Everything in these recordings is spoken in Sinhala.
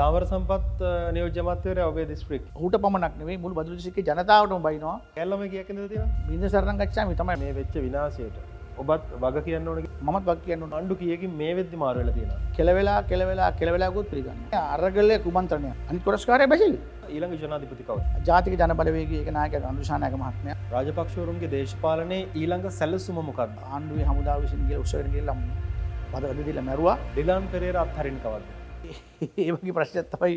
චාමර සම්පත් නියෝජමත්වර ඔබේ දිස්ප්‍රික් හුට පමණක්නේ මුල් බදුසික ජනතාවට බයිනවා ඇල්ලම කියක ති බිඳ සරංගච්චා තම මේ වෙච්ච විනාසයට ඔබත් වග කියන්න ඕන මත් වක් කියන්න අන්ඩු කියකි මේ වෙද්දි මාරල තියෙන කෙලවෙලා කෙලවෙලා කෙලවෙලාකුත් පිරිගන්න අරගල්ලය කුමන්තරණය අනි කොස්කාරය බැසිල් ඊළඟ ජනාධිපතිකව ජාතික ජනබලවේගේ එකනායක අනුෂානයක මහත්මය රාජපක්ෂවරුන්ගේ දේශපාලනයේ ඊළඟ සැලසුම මොකක්ද ආණ්ඩුවේ හමුදා විසින්ගේ උත්සවරගේ ලම් පදවැදදිල මැරවා ඩිලාන් පෙරේර අත්හරින් කවද ඒමගේ ප්‍රශ්නත්තමයි.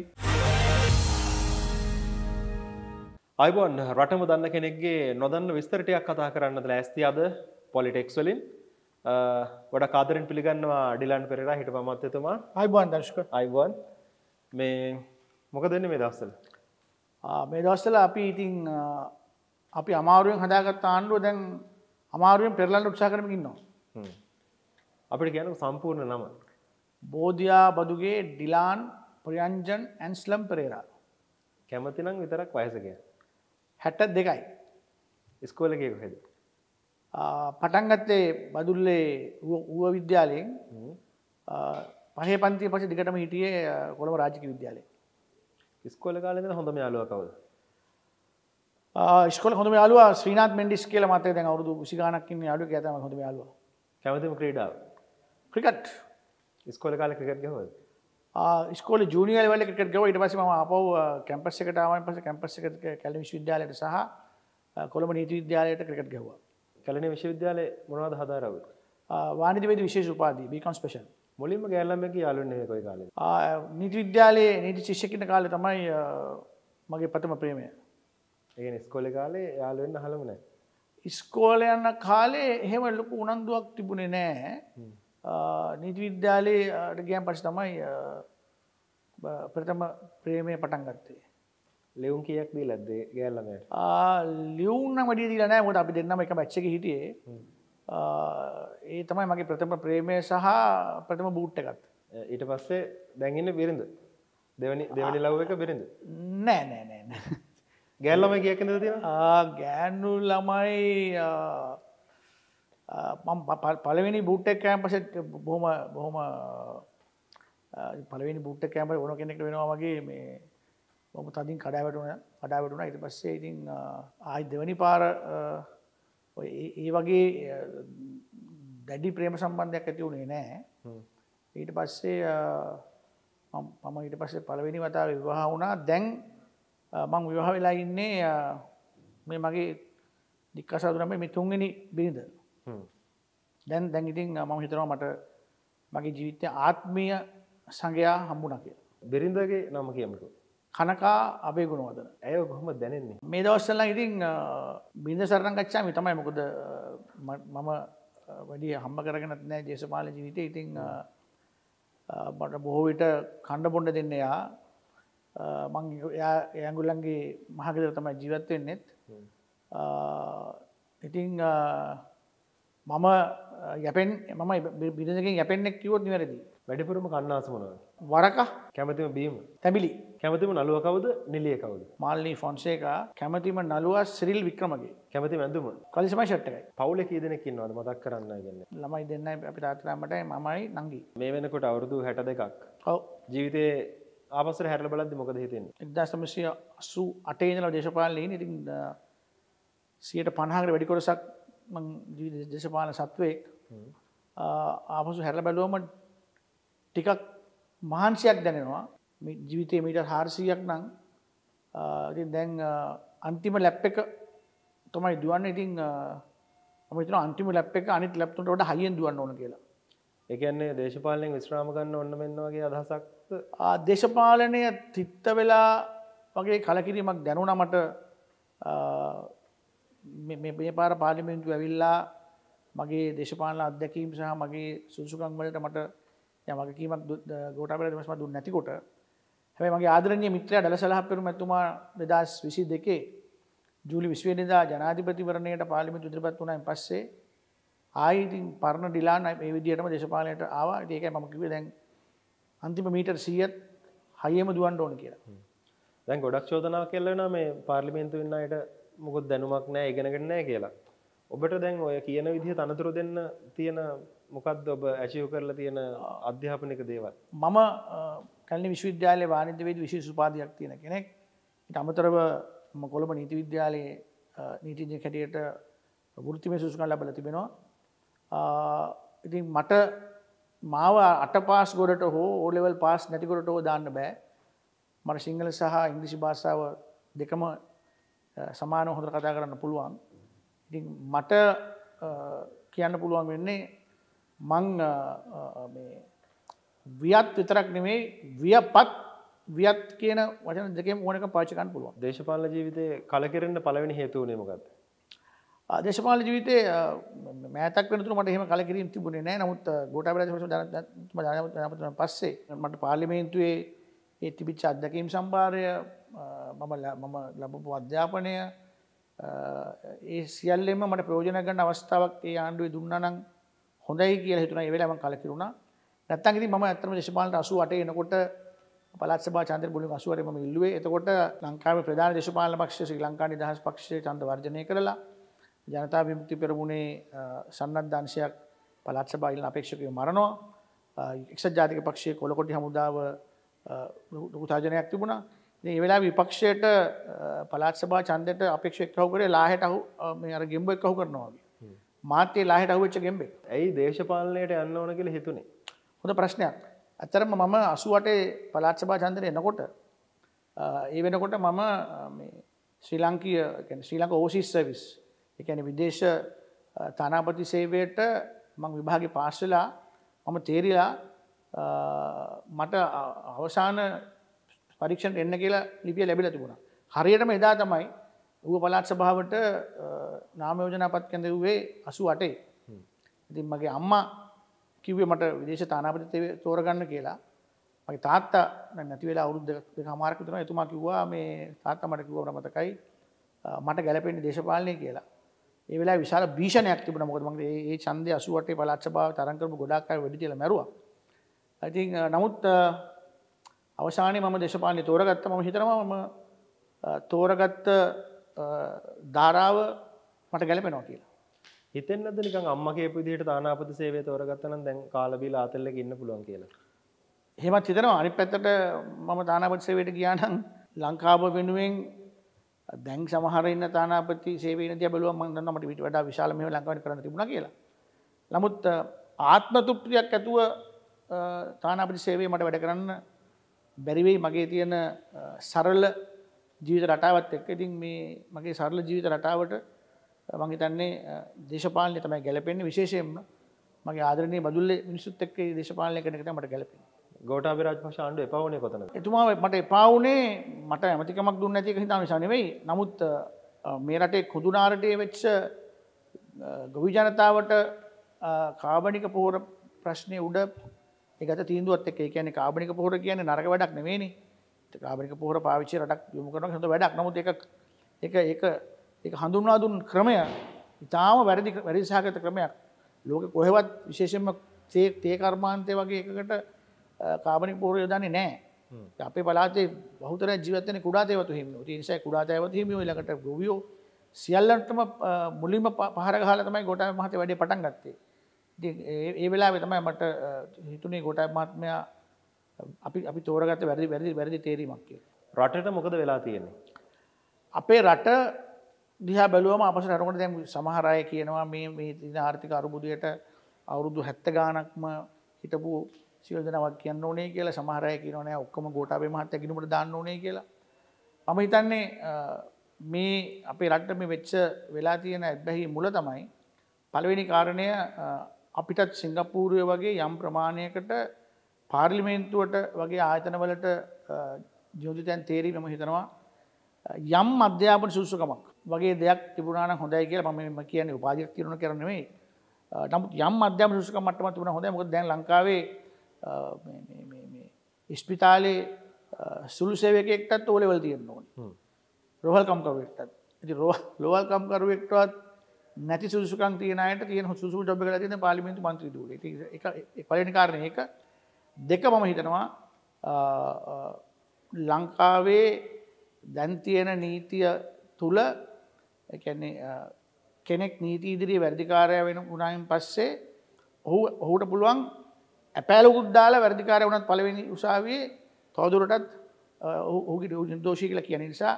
අයිබොන් රටම දන්න කෙනෙක්ගේ නොදන්න විස්තරටයක් කතා කරන්න ලෑස්ති අද පොලිටෙක්ස්වලින් වඩ කාදරෙන් පිළිගන්නවා ඩිලන් පෙරලා හිට පමත්තතුමා අයිබන් දශක අයිබන් මේ මොක දෙන්න මේ දස්සල මේ දස්සල අපි ඉතිං අපි අමාරුවෙන් හදාගත් ආණ්ඩුව දැන් අමාරුවෙන් පෙරලන්න උත්සා කරමින්නවා අපිට ගැන සම්පූර්ණ නම බෝධයා බදුගේ ඩිලාන් ප්‍රියන්ජන් ඇන්ස්ලම් පෙරේරා. කැමතිනම් විතරක් වයසකය. හැට දෙකයි. ඉස්කෝලකය කොහෙද. පටන්ගත්තේ බදුල්ලේ වුව විද්‍යාලයෙන් පහේ පන්ති පස දිගටම හිටියේ කොළම රාජික විද්‍යාලය. ඉස්කොල කාලෙද හොඳම යාලුව කවද. ස්කොල හොඳම යාලුව ශ්‍රීනාත් මෙන්ඩිස් කියල මතේ දැන් අවුදු සිගානක්කින් යාලු ඇතම හොඳම යාලුව. කැමතිම ක්‍රීඩාව. ක්‍රිකට්. ස්කෝල කාල ක්‍රිකට් ගහවද ස්කෝල ජනිියල් වල ක්‍රිකට ගව ඉට පස ම අපව කැම්පස් එකටාවන් පස කැම්පස් එක කැලි විශ්විද්‍යාලයට සහ කොළම නීති විද්‍යාලයට ක්‍රිකට ගැව කැලන විශ්වවිද්‍යාලය මොනවද හදාරව වානිතිවේද විශේෂ උපාදී බිකන් පේෂන් මුලින්ම ගැල්ලමක යාලුන්නේ කොයි කාල නීති විද්‍යාලයේ නීති ශිෂ්‍යකින කාල තමයි මගේ පතම ප්‍රේමය ඒ ස්කොල කාලේ යාලුවෙන් හළමුණෑ ඉස්කෝලයන්න කාලේ එහෙම ලොකු උනන්දුවක් තිබුණේ නෑ නීති විද්‍යාලයේ ගෑම් පස් තමයි ප්‍රථම ප්‍රේමය පටන් ගත්තේ ලෙවුම් කියක් දී ලද්ද ගෑල්ලඟට ලියවුන්න වැඩි දී නෑ ොට අපි දෙන්නම එක මැච්චක හිටියේ ඒ තමයි මගේ ප්‍රථම ප්‍රේමය සහ ප්‍රථම බූට්ට එකත් ඊට පස්සේ දැඟන්න බිරිඳ දෙවැනි දෙවැනි ලව් එක බිරිඳ නෑ නෑ නෑ ගෑල්ලම කියක් ද තියෙන ගෑන්නු ළමයි පලවෙනි බුට්ටක් කෑම්පස බොහම බොහොම පලවෙනි බුට්ට කෑම්පර ඕන කෙනෙක් වෙනවාගේ මේ මොම තදින් කඩාවැටුන කඩාවැටුන ඉට පස්සේ ඉතින් ආයි දෙවැනි පාර ඒ වගේ දැඩි ප්‍රේම සම්බන්ධයක් ඇති වුණේ නෑ ඊට පස්සේ මම ඊට පස්සේ පලවෙනි වතාව විවාහ වුණා දැන් මං විවාහ වෙලා ඉන්නේ මේ මගේ දික්කසාදුරම මේ තුන්ගනි බිරිඳ දැන් දැන් ඉතින් මම හිතනවා මට මගේ ජීවිතය ආත්මීය සඟයා හම්බුන කිය. බිරිඳගේ නම කියමට. කනකා අපේ ගුණවදන ඇය කොහොම දැනෙන්නේ මේ දවස්සල්ලා ඉතින් බිඳ සරණගච්චා මිතමයි මොකද මම වැඩිය හම්බ කරගෙනත් නෑ දේශපාල ජීවිතය ඉතිං මට බොහෝ විට කණ්ඩ බොන්ඩ දෙන්නයා මං එයා ඇගුල්ලන්ගේ මහකදර තමයි ජීවත්වෙන්නෙත් ඉතිං මම යැපෙන් මම බිරිඳකින් යැපෙන්නෙක් කිවොත් නිවැරදි වැඩිපුරම කන්නාස මොනවද වරක කැමතිම බීම තැබිලි කැමතිම නළුව කවුද නිලිය කවුද මාල්ලී ෆොන්සේකා කැමතිම නළුවා සිරිල් වික්‍රමගේ කැමති ඇඳුම කලිසමයි ෂට්ටකයි පවුල කීදෙනෙක් ඉන්නවද මතක් කරන්න ගන්න ළමයි දෙන්නයි අපි තාත්තරාමටයි මමයි නංගි මේ වෙනකොට අවුරුදු හැට දෙකක් ඔව් ජීවිතයේ ආපසර හැරල බලද්දි මොකද හිතෙන්නේ එක්දාසමසිය අසූ අටේ ඉඳලා දේශපාලනේ ඉතින් 150කට වැඩි කොටසක් දේශපාන සත්වයෙක් ආපසු හැර බැලුවම ටිකක් මහන්සියක් දැනෙනවා ජීවිතය මීට හාරසියක් නං දැන් අන්තිම ලැප් එක තමයි දුවන්න ඉතින් මතන අන්තිම ලැප් එක අනිත් ලැප්තුට ට හයිියෙන් දුවන්න ඕන කියලා එකන්නේ දේශපාලනය විශ්‍රාම ගන්න ඔන්න මෙන්නවගේ අදහසක් දේශපාලනය තිත්ත වෙලා වගේ කලකිරීමක් දැනුනමට මේ පාර පාලිමෙන්තු ඇවිල්ලා මගේ දේශපාල අධ්‍යැකීම් සහ මගේ සුසුකංවලට මට යමකීමක් ගෝටාපල දමස්ම දුන්න නැතිකොට හැයි මගේ ආදරනය මිත්‍රය ඩලසලහපෙරු මැතුමා දෙදස් විසි දෙකේ ජූලි විශ්වනිදා ජනාධිපතිවරණයට පාලිමිතු දිරිපත් වනයි පස්සේ ආයිතින් පරණ ඩිලාන ඒ විදිහටම දේශපාලයට ආවා ඒක මම කිවේ දැන් අන්තිම මීටර් සීයත් හයම දුවන් ඕන කියලා දැන් ගොඩක් චෝදනාව කෙල්ලන මේ පාර්ලිමේන්තු වෙන්නයට මොකොත් දැනුමක් නෑ ඉගෙනගෙන නෑ කියලා. ඔබට දැන් ඔය කියන විදිහ තනතුරු දෙන්න තියෙන මොකක්ද ඔබ ඇශයෝ කරලා තියෙන අධ්‍යාපනික දේවල්. මම කැලි විශ්වවිද්‍යාලය වානිද්‍යවේද විශේෂ උපාධයක් තියෙන කෙනෙක්. ඉට අමතරව කොළඹ නීති විද්‍යාලයේ නීතිජ කැටියට වෘතිම සුසුකන් ලබල තිබෙනවා. ඉතින් මට මාව අට පාස් ගොඩට හෝ ඕලෙවල් පාස් නැතිකොට හෝ දාන්න බෑ මට සිංහල සහ ඉංග්‍රිසි භාෂාව දෙකම සමාන හොඳ කතා කරන්න පුළුවන් ඉති මට කියන්න පුළුවන් වෙන්නේ මං වියත් විතරක් නෙමේ වියපත් වියත් කියන වචන දෙකම ඕනක පාචකන් පුළුවන් දේශපාල ජීවිතය කලකරන්න පලවෙනි හේතුවනේමකත් දේශපාල ජීවිතය මෑතක් වෙනතුර මට එහෙම කලකිරින් තිබුණේ නෑ නමුත් ගොටාබ ජනපතන පස්සේ මට පාර්ලිමේන්තුවේ ඒ තිබිච්ච අත්දැකීම් සම්භාරය මම මම ලබපු අධ්‍යාපනය ඒ සියල්ලෙම මට ප්‍රෝජන ගන්න අවස්ථාවක් ඒ ආණ්ඩුවේ දුන්නා නම් හොඳයි කියලා හිතුණා ඒ වෙලාවේ මම කලකිරුණා නැත්තම් ඉතින් මම ඇත්තම දේශපාලනට 88 එනකොට පළාත් සභා චන්ද්‍ර බුලින් 80 මම ඉල්ලුවේ එතකොට ලංකාවේ ප්‍රධාන දේශපාලන පක්ෂය ශ්‍රී ලංකා නිදහස් පක්ෂය ඡන්ද වර්ජනය කරලා ජනතා විමුක්ති පෙරමුණේ සන්නද්ධ අංශයක් පළාත් සභා ඉල්ලන අපේක්ෂකයෝ මරනවා එක්සත් ජාතික පක්ෂයේ කොලකොටි හමුදාව ලොකු තාජනයක් තිබුණා ඒවෙලා විපක්ෂයට පලාත්සබා චන්දට අපේක්ෂක්හවකර ලාහට අහු මේ අර ගෙම්බ එකහු කරනවාගේ මාතේ ලාහට අහුවච්ච ගෙම්බෙ ඇයි දේශපාලනයට යන්න ඕන කියල හිතුනේ හොඳ ප්‍රශ්නයක් ඇතරම මම අසුවටේ පලාත්සබා චන්දර එනකොට ඒ වෙනකොට මම ශ්‍රී ලංකීය ශ්‍රී ලංක ඕසිස් සවිස් එකන විදේශ තනාපති සේවයට මං විභාග පාස්සලා මම තේරිලා මට අවසාන පරීක්ෂණ එන්න කියලා ලිපිය ලැබිල තිබුණා. හරියටම එදා තමයි ඌ පලාත් සභාවට නාමයෝජනාපත් කැඳව්වේ අසු අටේ. ඉතින් මගේ අම්මා කිව්වේ මට විදේශ තානාපති තෝරගන්න කියලා මගේ තාත්තා නැති වෙලා අවුරුද්ද හමාරක තුන එතුමා කිව්වා මේ තාත්තා මට කිව්වා මතකයි මට ගැලපෙන්නේ දේශපාලනය කියලා. ඒ වෙලාවේ විශාල භීෂණයක් තිබුණා මොකද මම ඒ ඡන්දය 88 පළාත් සභාව තරඟ කරපු ගොඩාක් අය වෙඩි තියලා මැරුවා. ඉතින් නමුත් අවසානයේ මම දේශපාලනේ තෝරගත්ත මම හිතනවා මම තෝරගත්ත ධාරාව මට ගැලපෙනවා කියලා. හිතෙන්නද නිකන් අම්මා කියපු විදිහට තානාපති සේවය තෝරගත්තා නම් දැන් කාලා බීලා ආතල් එකේ ඉන්න පුළුවන් කියලා. එහෙමත් හිතනවා අනිත් පැත්තට මම තානාපති සේවයට ගියා නම් ලංකාව වෙනුවෙන් දැන් සමහර ඉන්න තානාපති සේවයේ දිහා බලුවම මම දන්නවා මට ඊට වඩා විශාල මේව ලංකාවට කරන්න තිබුණා කියලා. නමුත් ආත්ම තෘප්තියක් ඇතුව තානාපති සේවයේ මට වැඩ කරන්න බැරිවෙයි මගේ තියෙන සරල ජීවිත රටාවත් එක්ක ඉතින් මේ මගේ සරල ජීවිත රටාවට මගේ තන්නේ දේශපාලනය තමයි ගැලපෙන්නේ විශේෂයෙන්ම මගේ ආදරණය බදුල්ල මිනිසුත් එක්ක දේශපාලනය කෙනෙකට මට ගැලපෙන ගෝටාබිරාජ් පශාන්ඩු එපවුණේ කොතන එතුමා මට එපාවුනේ මට ඇමතිකමක් දුන්න ඇතික හිතා නිසානෙවෙයි නමුත් මේ රටේ කොදුනාරටය වෙච්ච ගොවිජනතාවට කාබනික පෝර ප්‍රශ්නය උඩ ඒකත තීන්දුවත් එක්ක ඒ කියන්නේ කාබනික පොහොර කියන්නේ නරක වැඩක් නෙවෙයිනේ. කාබනික පොහොර පාවිච්චි රටක් යොමු කරනවා හොඳ වැඩක්. නමුත් ඒක ඒක ඒක ඒක හඳුන්වා දුන් ක්‍රමය ඉතාම වැරදි වැරදි සහගත ක්‍රමයක්. ලෝකෙ කොහෙවත් විශේෂයෙන්ම තේ තේ කර්මාන්තය වගේ එකකට කාබනික පොහොර යොදන්නේ නැහැ. අපේ පලාතේ බහුතරය ජීවිතන කුඩා තේවතු හිමියෝ. ඒ නිසා කුඩා තේවතු හිමියෝ ඊළඟට ගොවියෝ සියල්ලන්ටම මුලින්ම පහර ගහලා තමයි ගෝඨාභය මහත්තයා වැඩේ පටන් ගත්තේ. ඒ වෙලා වෙතමයි මට හිතුනේ ගොටයි මත්මයා අපි අපි තෝරගත වැරදි වැරදි වැරදි තේරීමක් කිය. රටට මොකද වෙලා තියෙන්නේ. අපේ රට දිහා බැලුවම අපස රටකට දැම් සමහරය කියනවා මේ මේ තින ආර්ථික අරුබුදයට අවුරුදු හැත්ත ගානක්ම හිටපු සියෝදනවක් කියන්න ඕනේ කියලා සමහරය කියනනෑ ඔක්කම ගෝටාබේ මහත් ඇකිනීමට දන්න ඕනේ කියලා. මම හිතන්නේ මේ අපේ රට්ට මේ වෙච්ච වෙලා තියෙන ඇත්බැහි මුල තමයි පළවෙනි කාරණය අපිටත් සිංගප්පූරුවය වගේ යම් ප්‍රමාණයකට පාර්ලිමේන්තුවට වගේ ආයතනවලට ජෝතිතයන් තේරීමම හිතනවා යම් අධ්‍යාපන සුසකමක් වගේ දෙයක් තිබුණන හොඳයි කියලා මම කියන්නේ උපාධයක් තිරුණ කරනවේ නමුත් යම් අධ්‍යාපන සුසක මටම තිබුණ හොඳ මොක දැන් ලංකාවේ ඉස්පිතාලේ සුළු සේවකෙක්ටත් ඕලෙවල් තියෙන්න ඕන රොහල්කම්කරුවෙක්ටත් ඇති රෝහ ලොවල්කම්කරුවෙක්ටවත් නැති සුදුසුකම් තියෙන අයට තියෙන සුසු ජොබ් එකලා තියෙන පාර්ලිමේන්තු මන්ත්‍රී ධූරය. ඉතින් ඒක පළවෙනි කාරණේ ඒක දෙක මම හිතනවා ලංකාවේ දැන් තියෙන නීතිය තුල ඒ කියන්නේ කෙනෙක් නීති ඉදිරියේ වැඩිකාරය වෙන උනායින් පස්සේ ඔහු ඔහුට පුළුවන් ඇපෑලකුත් දාලා වැඩිකාරය වුණත් පළවෙනි උසාවියේ තවදුරටත් ඔහුගේ දෝෂී කියලා කියන නිසා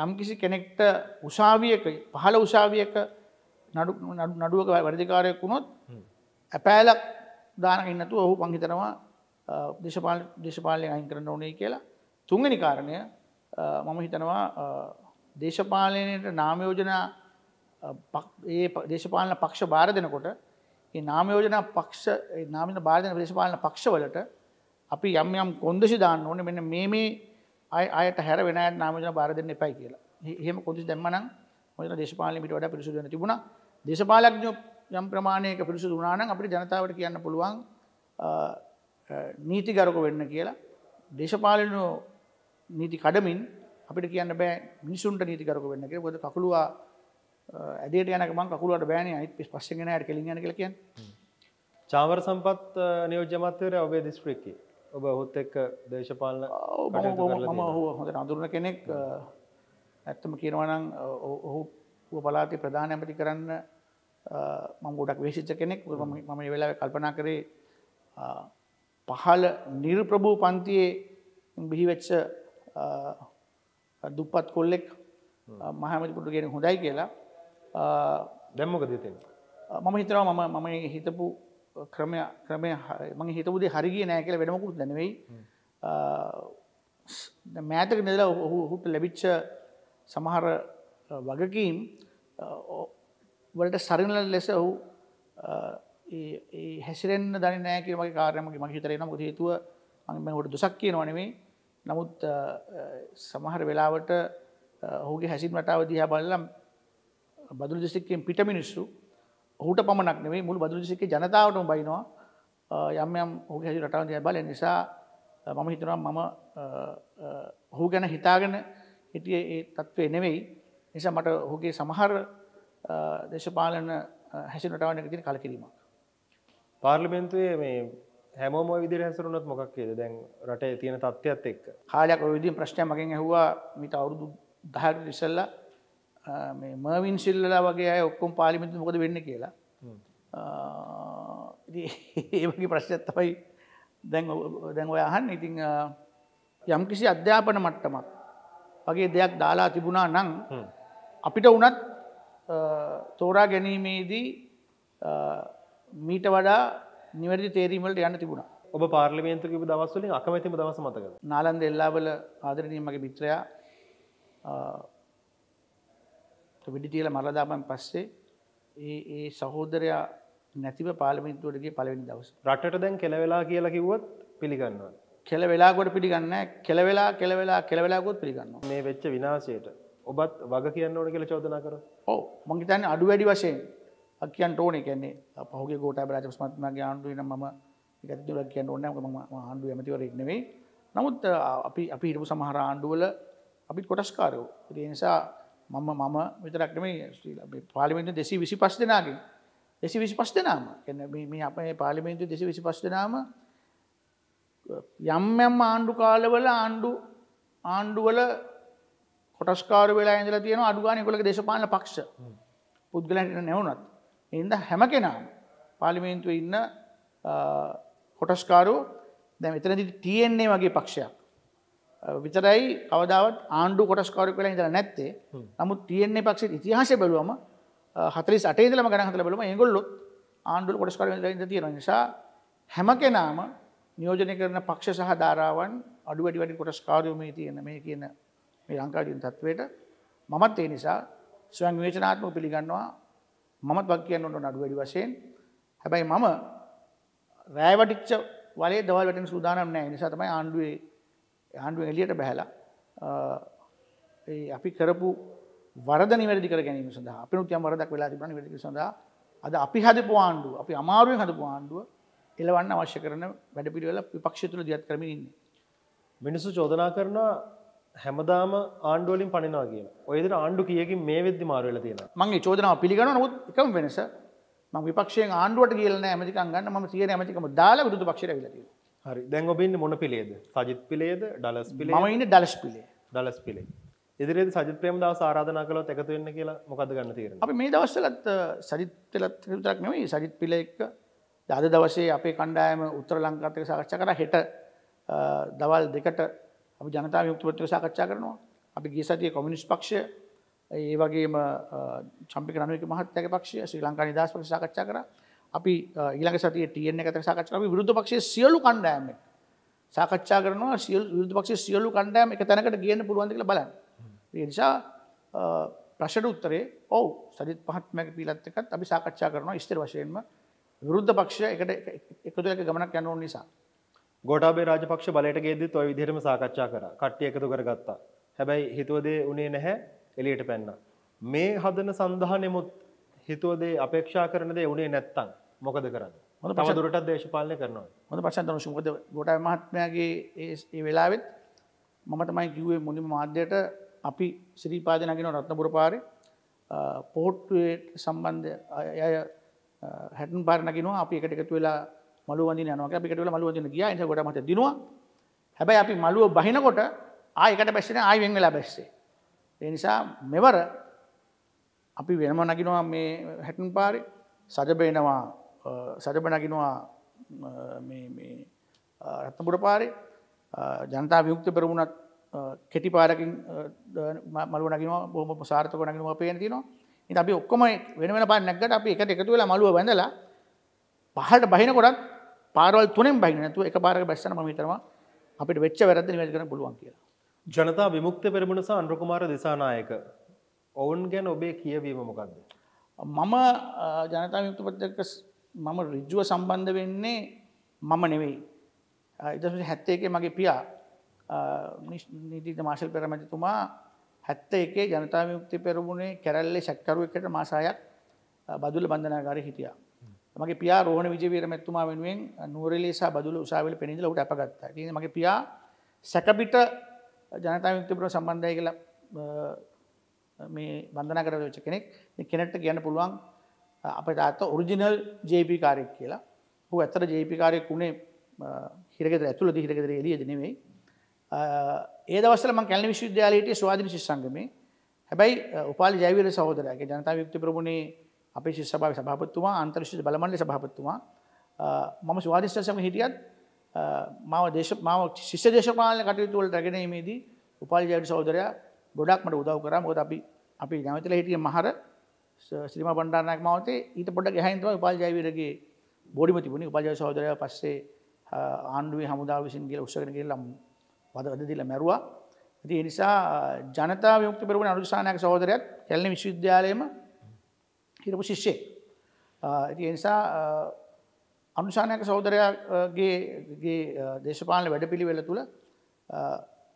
යම්කිසි කෙනෙක්ට උසාවියක පහළ උසාවියක නඩුවක වැඩිකාරයක් වුණොත් ඇපෑලක් දාන ඉන්නතු ඔහු පංහිතනවා දේශපාල දේශපාලය අයින් කරන්න ඕනේ කියලා තුන්ගනි කාරණය මම හිතනවා දේශපාලනයට නාමයෝජනා ඒ දේශපාලන පක්ෂ බාර දෙනකොට ඒ නාමයෝජනා පක්ෂ නාමින බාධන දේශපාලන පක්ෂවලට අපි යම් යම් කොන්දසි දාන්න ඕන මෙන්න මේ මේ අයට හැර වෙන නාමජන බාර දෙන්න එපයි කියලා හෙම කොදි දැම්මනම් මොන දේශපාලිමිට වඩ පිරිසුදන තිබුණ දේශපාලක්ඥ යම් ප්‍රමාණයක පිරිසු දුනානම් අපිට ජනතාවට කියන්න පුළුවන් නීති ගරක වෙන්න කියලා දේශපාලනෝ නීති කඩමින් අපිට කියන්න බෑ මිනිසුන්ට නීති කරක වෙන්න කියලා. මොකද කකුලුවා ඇදේට යන ගමන් කකුලුවට බෑනේ අනිත් පස්සෙන් එන අයට කෙලින් යන කියලා කියන්නේ. චාමර සම්පත් නියෝජ්‍ය අමාත්‍යවරයා ඔබේ දිස්ත්‍රික්කයේ ඔබ හොත් එක් දේශපාලන මම හෝ හොඳ අඳුරන කෙනෙක් ඇත්තම කියනවනම් ඔහු පලාති ප්‍රධාන ඇමති කරන්න මං ගොඩක් වේශිච්ච කෙනෙක් මම වෙලා කල්පනා කරේ පහල නිර්ප්‍රභූ පන්තියේ බිහිවෙච්ච දුප්පත් කොල්ලෙක් මහමතිපුටු ගෙන හොඳයි කියලා දැම්මක දතෙන මම හිතරවා මම මම හිතපු ක්‍රමය ක්‍රමය මගේ හිතපුදේ හරිගිය නෑ කියල වැඩමකුත් දැනවෙයි මෑතක නිදල ඔහු හුට ලැබිච්ච සමහර වගකීම් වලට සරිනල ලෙස ඔහු හැසිරෙන් දන නෑක මගේ කාරයමගේ මහිතරෙන ො හේතුව මම හොට දුසක් කිය නොනෙමේ නමුත් සමහර වෙලාවට ඔහුගේ හැසින් වටාව දිහා බල්ලම් බදුල දෙසික්කෙන් පිට මිනිස්සු හුට පමණක් නෙවේ මුළු බදුරජසික ජනතාවටම බයිනවා යම් යම් හුගේ හැසි රටාව දිහා බලන නිසා මම හිතනවා මම ඔහු ගැන හිතාගෙන හිටියේ ඒ තත්ත්වේ නෙවෙයි. නිසා මට ඔහුගේ සමහර දේශපාලන හැසිරෙන රටාවන් එක දිහා කලකිරීමක්. පාර්ලිමේන්තුවේ මේ හැමෝම ওই විදිහට හැසිරුණොත් මොකක් වේද? දැන් රටේ තියෙන තත්ත්වයත් එක්ක. කාලයක් ওই විදිහින් ප්‍රශ්නයක් මගෙන් ඇහුවා මිට අවුරුදු 10 ඉස්සෙල්ලා මර්වින් ශිල්ලලා වගේ අය ඔක්කොම් පාලිමිතු මොකද වෙන්න කියලා ඒවගේ ප්‍රශ්නත් තමයි දැන් දැන් ඔය අහන් ඉතිං යම් කිසි අධ්‍යාපන මට්ටමක් වගේ දෙයක් දාලා තිබුණා නං අපිට වනත් තෝරා ගැනීමේදී මීට වඩා නිවැරදි තේරීමට යන්න තිබුණා ඔබ පාර්ලිමේන්තු කිබ දවස්වලින් අකමැතිම දවස මතක නාලන්ද එල්ලාබල ආදරනීමගේ මිත්‍රයා වෙඩි තියලා මරලා දාපන් පස්සේ ඒ ඒ සහෝදරයා නැතිව පාර්ලිමේන්තුවටගේ පළවෙනි දවස්. රටට දැන් කෙලවෙලා කියලා කිව්වොත් පිළිගන්නවා. කෙලවෙලාකොට පිළිගන්න කෙලවෙලා කෙලවෙලා කෙලවෙලාකොත් පිළිගන්නවා. මේ වෙච්ච විනාශයට ඔබත් වග කියන්න ඕන කියලා චෝදනා කරා. ඔව් මං හිතන්නේ අඩු වැඩි වශයෙන් කියන්න ඕනේ කියන්නේ පහුගේ ගෝඨාභය රාජපක්ෂමතුමාගේ ආණ්ඩුවේ නම් මම ඒකත් දෙයක් කියන්න ඕනේ නැහැ. මොකද මම ආණ්ඩුවේ ඇමතිවරයෙක් නෙවෙයි. නමුත් අපි අපි හිටපු සමහර ආණ්ඩුවල අපිත් කොටස්කාරයෝ. ඒ නිසා මම මම විතරක්ම පාලිමෙන්තු දෙසි විසි පස් දෙනාගෙන් දෙසි විසි පස් දෙනාම එන්න මේ අපේ පාලිමෙන්තු දෙසි විසි පස් දෙනාම යම් යම් ආණ්ඩු කාලවල ආණ්ඩු ආණ්ඩුවල කොටස්කාර වෙලා ඉඳල තියෙන අඩුගාන කොළක දේශපාලන පක්ෂ පුද්ගලට නැවුනත් එන්ද හැම කෙනාම් පාලිමේන්තුව ඉන්න කොටස්කාරු දැ මෙතනදි තියෙන්නේ වගේ පක්ෂයක් විතරයි කවදාවත් ආණ්ඩු කොටස්කාරක වෙලා ඉඳලා නැත්තේ. නමුත් TNA පක්ෂයේ ඉතිහාසය බලුවම 48 ඉඳලම ගණන් හදලා බලුවම ඒගොල්ලොත් ආණ්ඩු කොටස්කාරක වෙලා ඉඳලා තියෙන නිසා හැම කෙනාම නියෝජනය කරන පක්ෂ සහ ධාරාවන් අඩු වැඩි වැඩි කොටස්කාරයෝ මේ තියෙන මේ කියන මේ ලංකාවේ තියෙන තත්වයට මමත් ඒ නිසා ස්වයං විවේචනාත්මකව පිළිගන්නවා මමත් වක් කියන්න ඕන අඩු වැඩි වශයෙන්. හැබැයි මම රෑ වටිච්ච වලේ දවල් වැටෙන සූදානම් නැහැ. ඒ නිසා තමයි ආණ්ඩුවේ ආණ්ඩුව එලියට බැහැලා අපි කරපු වරද නිවැරදි කර ගැනීම සඳහා අපිනුත් යම් වරදක් වෙලා තිබුණා නිවැරදි සඳහා අද අපි හදපු ආණ්ඩුව අපි අමාරුවෙන් හදපු ආණ්ඩුව එලවන්න අවශ්‍ය කරන වැඩපිළිවෙල විපක්ෂය තුළ දියත් කරමින් ඉන්නේ මිනිස්සු චෝදනා කරන හැමදාම ආණ්ඩුවලින් පනිනවා කියන ඔය විදිහට ආණ්ඩු කියකින් මේ වෙද්දි මාරු වෙලා තියෙනවා මම ඒ චෝදනාව පිළිගන්නවා නමුත් එකම වෙනස මම විපක්ෂයෙන් ආණ්ඩුවට කියලා නෑ ඇමතිකම් ගන්න මම තියෙන ඇමතිකම දාලා විරුද්ධ පක්ෂයට ඇවිල්ලා තියෙනවා හරි දැන් ඔබන්න මොන පිළේද සජිත් පිළේද ඩලස් පිළේ මයින්න ඩලස් පිළේ දලස් පිළේ ඉදිරි සජි ප්‍රේම දව සාරාධනා කළොත් එකතු වෙන්න කියලා මොකද ගන්න තීර අපි මේ දවස්සලත් සජිත්තලත් විතරක් නෙවෙයි සජිත් පිළ එක්ක අද දවසේ අපේ කණ්ඩායම උත්තර ලංකාතක සාකච්ඡා කර හෙට දවල් දෙකට අපි ජනතාව යුක්තුපත්‍රක සාකච්ඡා කරනවා අපි ගිය සතිය කොමිනිස් පක්ෂය ඒ වගේම චම්පික රණුවක මහත්තයක පක්ෂය ශ්‍රී ලංකා නිදහස් පක්ෂ සාකච්ඡා කරා අපි ඊළඟ සතිය ටයන කත සාකච්චාව විරුද්ධ පක්ෂ සියලු කණ්ඩෑම සාකච්ඡා කරනවා සියල් විරුද්ධ පක්ෂ සියලු කණ්ඩෑම එක තැනකට ගන්න පුළුවන්දක බලන්න. නිසා ප්‍රශ්ට උත්තරේ ඔවු සරිත් පහත්මැක පිලත්තකත් අපි සාකච්ඡා කරනවා ස්තර වශයෙන්ම විරුද්ධ පක්ෂ එකට එකතුක ගමනක් යනු නිසා. ගොඩාබේ රාජපක්ෂ බලට ගේදත් ඔය විදිරම සාකච්ඡා කර කට්ටිය එකතු කරගත්තා. හැබැයි හිතුවදේ උනේ නැහැ එලියට පැන්න. මේ හදන සඳහා නෙමුත් හිතුවදේ අපේක්ෂා කරනද උනේ නැත්තන් මොකද කරන්න මො පස දුරට දේශපාලය කරනවා මොද පසන්තන සුකද ගොට මහත්මයාගේ ඒ වෙලාවෙත් මමටමයි කිවේ මුනිම මාධ්‍යයට අපි සිරීපාදනගෙන රත්නපුර පාරි පෝට්ටුවට සම්බන්ධ අය හැටන් පාරනකිනවා අපි එකට එකතු වෙලා මළුවන්දි නක අපිකට මළුවදන ගිය එස ගොට මට දිනවා හැබැයි අපි මළුව බහිනකොට ආයකට බැස්සෙන අයිවෙන් වෙලා බැස්සේ. එනිසා මෙවර අපි වෙනම නගිනවා මේ හැටන් පාරි සජබේනවා සජබ නගිනවා රත්නපුර පාරි ජනතා වියුක්ත පෙරවුණත් කෙටි පාරකින් මලු නගිනවා බොහම පසාර්ථක නගිනවා පේන තිනවා ඉ අපි ඔක්කොම වෙන වෙන පා නැක්ගට අපි එකට එකතු වෙලා මලුව බඳලා පහට බහිනකොටත් පාරවල් තුනෙන් බහින නැතු එක පාරක බැස්සන මිතරම අපිට වෙච්ච වැරද නිවැරදි කරන පුළුවන් කියලා. ජනතා විමුක්ත පෙරමුණ සහ අනුරකුමාර දිසානායක ඔවුන් ගැන ඔබේ කියවීම මොකක්ද. මම ජනතා යුතුපදක මම රිජ්ජුව සම්බන්ධ වෙන්නේ මම නෙවෙයි. ඉදසට හැත්තේ එකේ මගේ පියා නිදීත මාශල් පෙරමැතිතුමා හැත්ත එකේ ජනතා යුක්ති පෙරමුණේ කැරල්ලේ සැක්කරුව එකට මාසායක් බදුල බන්ධනාගාර හිටිය. මගේ පියා රෝණ විජවීර මැත්තුමා වෙනුවෙන් නූරලේසා බදුල උසාවල පෙනිදල උට අපගත්ත. මගේ පියා සැකපිට ජනතා යුක්තිපුර සම්බන්ධය කියලා මේ බඳනකට වෙච්ච කෙනෙක් කෙනෙක්ට කියන්න පුළුවන් අප තාත්ත ඔරිජිනල් ජේපි කාරෙක් කියලා හු ඇතර ජේපි කාරයෙක් වුණේ හිරගෙද ඇතුළ දිහිරගෙදර එලිය දෙනෙවෙයි ඒ දවසල මං කැලණි විශ්වවිද්‍යාලයේට ස්වාධීන ශිෂ්‍ය සංගමේ හැබැයි උපාලි ජයවීර සහෝදරයාගේ ජනතා විමුක්ති ප්‍රමුණේ අපේ ශිෂ්‍ය සභාවේ සභාපතිතුමා අන්තර්ශිෂ්‍ය බලමණ්ඩලයේ සභාපතිතුමා මම ස්වාධීන සමග හිටියත් මාව දේශ මාව ශිෂ්‍ය දේශපාලන කටයුතු වලට රැගෙන යීමේදී උපාලි ජයවීර සහෝදරයා ගොඩක් මට උදව් කරා මොකද අපි අපි නැවතිලා හිටියේ මහර ශ්‍රීමා බණ්ඩාරනායක මහත්තයේ ඊට පොඩ්ඩක් එහායින් තමයි උපාලි ජයවීරගේ බෝඩිම තිබුණේ උපාලි ජය සහෝදරයා පස්සේ ආණ්ඩුවේ හමුදාව විසින් ගිහලා උස්සගෙන ගිහලා වද වද දීලා මැරුවා. ඉතින් ඒ නිසා ජනතා විමුක්ති පෙරමුණ අනුසානායක සහෝදරයාත් කැලණි විශ්වවිද්‍යාලයේම හිටපු ශිෂ්‍යෙක්. ඉතින් ඒ නිසා අනුසානායක සහෝදරයාගේ දේශපාලන වැඩපිළිවෙල තුල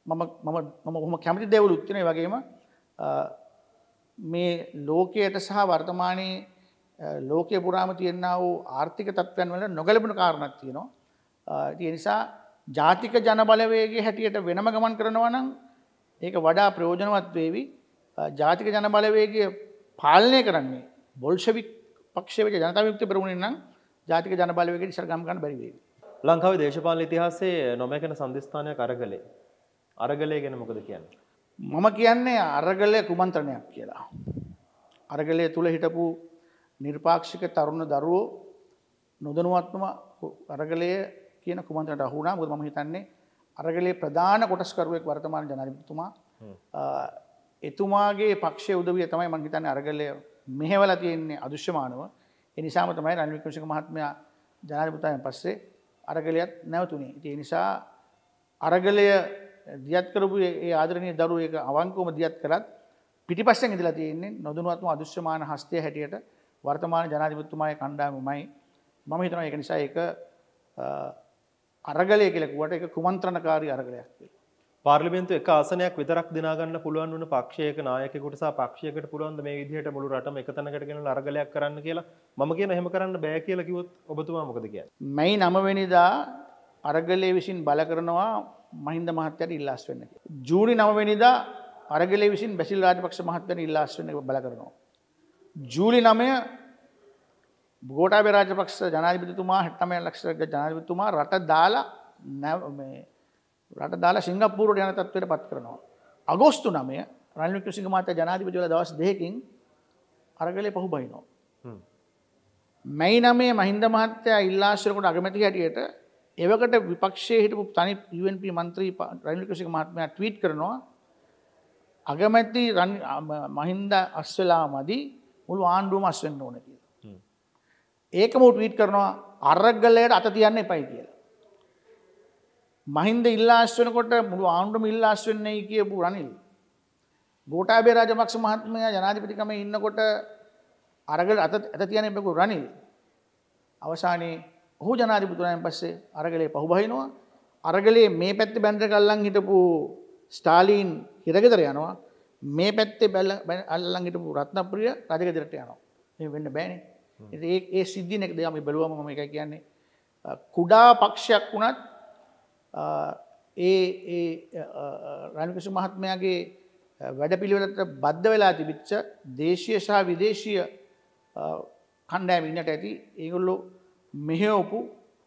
මම කැමති දෙවල් උත්තින වගේම මේ ලෝකයට සහ වර්තමානයේ ලෝකය පුරාම තියෙන්න්න වූ ආර්ථික තත්ත්වයන් වල නොගලපුන කාරණක් තියෙනවා තිය නිසා ජාතික ජනබලවේගේ හැටියට වෙනම ගමන් කරනවා නම් ඒක වඩා ප්‍රයෝජනවත් වේවි ජාතික ජනබලවේගේ පාලනය කරන්නේ බොල්ෂවික් පක්ෂවේ ජනතාවයුක්ති පෙරුණෙන් නම් ජාතික ජනබලවේගේ නිසර ගම් ගන්න බැරිවේ. ලංකාවේ දේශපාලන ඉතිහාසයේ නොමැකෙන සම්දිස්ථානයක් අරගලේ අරගලය ගැන මොකද කියන්න. මම කියන්නේ අරගලය කුමන්ත්‍රණයක් කියලා. අරගලය තුළ හිටපු නිර්පාක්ෂික තරුණ දරුවෝ නොදනුවත්ම අරගලය කියන කුමන්ත්‍රට අහුුණා බොද ම හිතන්නේ අරගලේ ප්‍රධාන කොටස්කරුවෙක් වර්තමාන ජනරිපතුමා එතුමාගේ පක්ෂය උදවිය තමයි මං හිතන්නේ අරගලය මෙහෙවල තියෙන්නේ අදුශ්‍යමානව එනිසාම තමයි රනිවික්‍රෂක මහත්මයා ජනාධිපතිතුමා පස්සේ අරගලයක් නැවතුනේ. ඉතින් ඒ නිසා අරගලය දියත් කරපු ඒ ආදරණය දරු ඒ අවංකෝම දියත් කරත් පිටිපස්සෙන් ඉදිලා තියෙන්නේ නොදුනුවත්ම අදෘශ්‍යමාන හස්තය හැටියට වර්තමාන ජනාධිපතිතුමාගේ කණ්ඩායමමයි මම හිතනවා ඒක නිසා ඒක අරගලය කියලා කිව්වට ඒක කුමන්ත්‍රණකාරී අරගලයක් කියලා. පාර්ලිමේන්තු එක ආසනයක් විතරක් දිනා ගන්න පුළුවන් වුණ පක්ෂයක නායකයෙකුට සහ පක්ෂයකට පුළුවන් ද මේ විදිහට මුළු රටම එක තැනකට ගෙනලා අරගලයක් කරන්න කියලා මම කියන එහෙම කරන්න බෑ කියලා කිව්වොත් ඔබතුමා මොකද කියන්නේ? මයි 9 වෙනිදා අරගලයේ විසින් බල කරනවා මහින්ද මහත්තයට ඉල්ලාස් වෙන්න. ජූනි නවවෙනිදා අරගලේ විසින් බැසිල් රාජපක්ෂ මහත්වන ඉල්ලාස් වෙන බල කරනවා. ජූලි නමය ගෝටාබේ රාජපක්ෂ ජනාධිපතිතුමා හැටමය ලක්ෂක ජනාධිපතිතුමා රට දාලා රට දාලා සිංගප්පූරට යන තත්වයට පත් කරනවා. අගෝස්තු නමය රනික සිංහ මත ජනාධිපතිවල දවස් දෙහකින් අරගලේ පහු බහිනෝ. මැයි නමේ මහින්ද මහත්තයා ඉල්ලාශ්‍රකට අගමැති හැටියට එවකට විපක්ෂයේ හිටපු තනි UNP මන්ත්‍රී රනිල් ක්‍රිෂික මහත්මයා ට්වීට් කරනවා අගමැති මහින්ද අස්වෙලා මදි මුළු ආණ්ඩුවම අස් වෙන්න ඕන කියලා. ඒකම ට්වීට් කරනවා අරගලයට අත තියන්න එපයි කියලා. මහින්ද ඉල්ලා අස් වෙනකොට මුළු ආණ්ඩුවම ඉල්ලා අස් වෙන්නේ කියපු රනිල්. ගෝඨාභය රාජපක්ෂ මහත්මයා ජනාධිපතිකමේ ඉන්නකොට අරගල අත තියන්න එපයි රනිල්. අවසානයේ ඔහු ජනාධිපතුරයන් පස්සේ අරගලේ පහුබහිනවා අරගලේ මේ පැත්ති බැන්ඩ කල්ලං හිටපු ස්ටාලීන් හිරගෙදර යනවා මේ පැත්තේ බැල්ල අල්ලං හිටපු රත්නප්‍රිය රජගෙදරට යනවා මේ වෙන්න බෑනේ ඒ ඒ සිද්ධිනෙක් දෙයම බැලුවම මම එකයි කියන්නේ කුඩා පක්ෂයක් වුණත් ඒ ඒ රණවිසු මහත්මයාගේ වැඩපිළිවෙලට බද්ධ වෙලා තිබිච්ච දේශීය සහ විදේශීය කණ්ඩෑම ඉන්නට ඇති ඒගොල්ලෝ මෙහෙවපු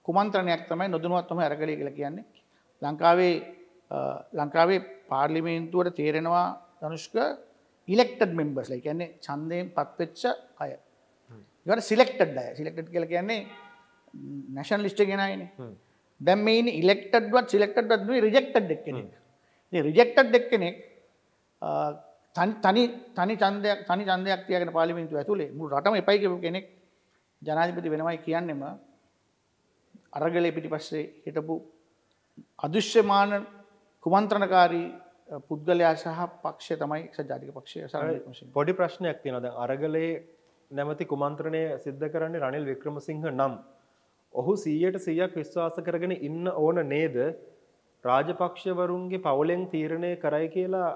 කුමන්ත්‍රණයක් තමයි නොදනුවත්ම ඇරගලය කියල කියන්නේ. ලංකාවේ ලංකාවේ පාර්ලිමේන්තුවට තේරෙනවා දනුෂ්ක ඉලෙක්ටඩ් මෙම්බස් ලයි කියන්නේ චන්දයෙන් පත්වෙච්ච අය. ඉවට සිලෙක්ටඩ් අය සිලෙක්ටඩ් කල කියන්නේ නැෂන් ලිස්ට ගෙනයින දැම් මේ ඉලෙක්ටඩ්වත් සිලෙක්ටඩ්ව රිජෙක්ටඩ් එක් කෙනෙක් රිජෙක්ටඩ් එක් කෙනෙක් තනි තනි චන්දයක් තනි චන්දයක් තියගෙන පාලිමින්තු ඇතුලේ මුල් රටම එපයි කෙනෙක් ජනාධිපති වෙනවයි කියන්නෙම අරගලේ පිටිපස්සේ හිටපු අදෘශ්‍යමාන කුමන්ත්‍රණකාරී පුද්ගලයා සහ පක්ෂය තමයි සජාතික පක්ෂය සර පොඩි ප්‍රශ්නයක් තියෙනද අරගලේ නැමති කුමන්ත්‍රණය සිද්ධ කරන්නේ රනිල් වික්‍රමසිංහ නම් ඔහු සීයට සීයක් විශ්වාස කරගෙන ඉන්න ඕන නේද රාජපක්ෂවරුන්ගේ පවුලෙන් තීරණය කරයි කියලා